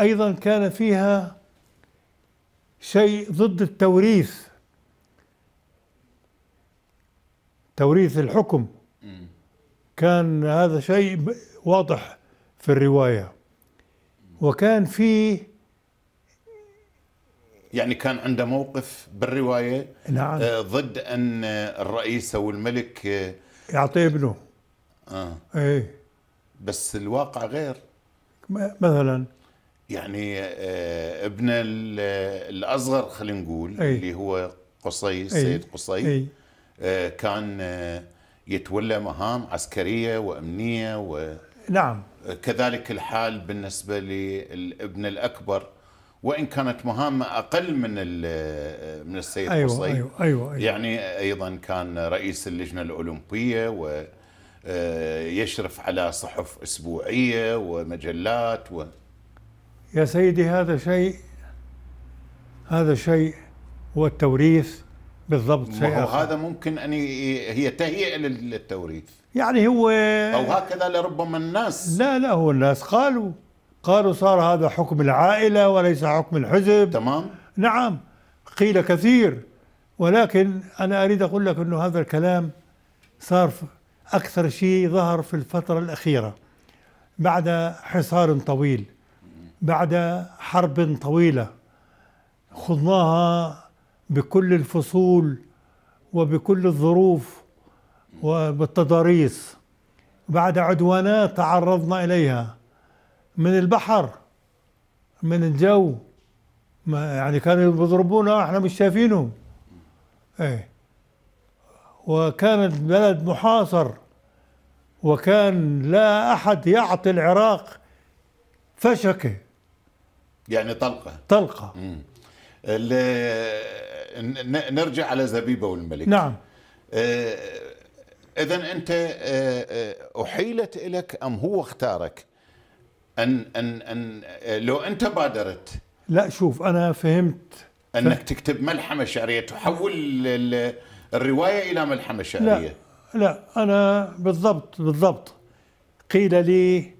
أيضا كان فيها شيء ضد التوريث توريث الحكم كان هذا شيء واضح في الرواية وكان في يعني كان عنده موقف بالرواية نعم آه، ضد أن الرئيس أو الملك آه، يعطي ابنه آه. إيه بس الواقع غير مثلا يعني آه، ابنه الاصغر خلينا نقول أي. اللي هو قصي السيد قصي أي. آه، كان آه، يتولى مهام عسكريه وامنيه و نعم كذلك الحال بالنسبه للابن الاكبر وان كانت مهامه اقل من من السيد أيوة قصي أيوة أيوة أيوة يعني ايضا كان رئيس اللجنه الاولمبيه و يشرف على صحف اسبوعيه ومجلات و يا سيدي هذا شيء هذا شيء والتوريث بالضبط شيء آخر. هذا ممكن ان هي تهيئه للتوريث يعني هو او هكذا لربما الناس لا لا هو الناس قالوا قالوا صار هذا حكم العائله وليس حكم الحزب تمام نعم قيل كثير ولكن انا اريد اقول لك انه هذا الكلام صار اكثر شيء ظهر في الفتره الاخيره بعد حصار طويل بعد حرب طويلة خضناها بكل الفصول وبكل الظروف وبالتضاريس بعد عدوانات تعرضنا إليها من البحر من الجو ما يعني كانوا بيضربونا احنا مش شايفينهم ايه وكان البلد محاصر وكان لا احد يعطي العراق فشكه يعني طلقة طلقة نرجع على زبيبة والملك نعم آه، إذا أنت آه، آه، أحيلت لك أم هو اختارك أن أن أن لو أنت بادرت لا شوف أنا فهمت أنك تكتب ملحمة شعرية تحول الرواية إلى ملحمة شعرية لا لا أنا بالضبط بالضبط قيل لي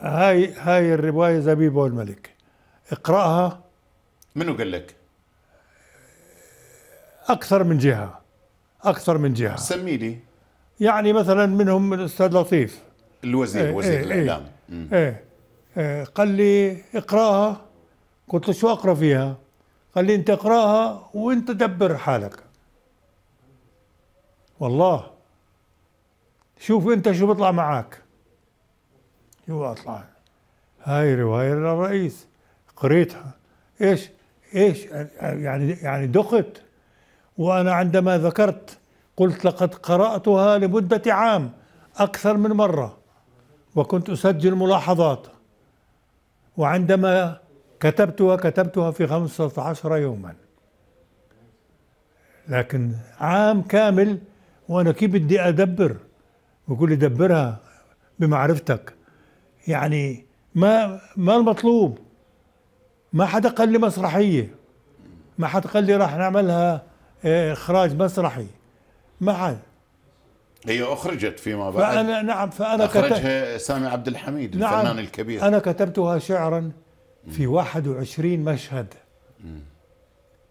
هاي هاي الروايه زبيب والملك اقراها منو قال لك؟ اكثر من جهه اكثر من جهه سمي لي يعني مثلا منهم الاستاذ لطيف الوزير ايه وزير ايه, إيه. الاعلام ايه, ايه, ايه قال لي اقراها قلت له شو اقرا فيها؟ قال لي انت اقراها وانت دبر حالك والله شوف انت شو بيطلع معك اطلع هاي رواية للرئيس قريتها ايش ايش يعني يعني دقت وانا عندما ذكرت قلت لقد قراتها لمده عام اكثر من مره وكنت اسجل ملاحظات وعندما كتبتها كتبتها في 15 يوما لكن عام كامل وانا كيف بدي ادبر بقول لي دبرها بمعرفتك يعني ما ما المطلوب ما حدا قال لي مسرحيه ما حدا قال لي راح نعملها آه، اخراج مسرحي ما حد هي اخرجت فيما بعد فانا نعم فانا اخرجها كتب... سامي عبد الحميد نعم الفنان الكبير انا كتبتها شعرا في 21 مشهد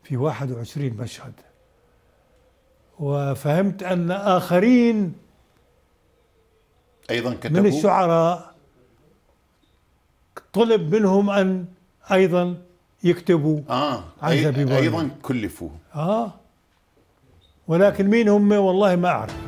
في 21 مشهد وفهمت ان اخرين ايضا كتبوا من الشعراء طلب منهم أن أيضا يكتبوا آه. عن أي أيضا كلفوا آه ولكن مين هم والله ما أعرف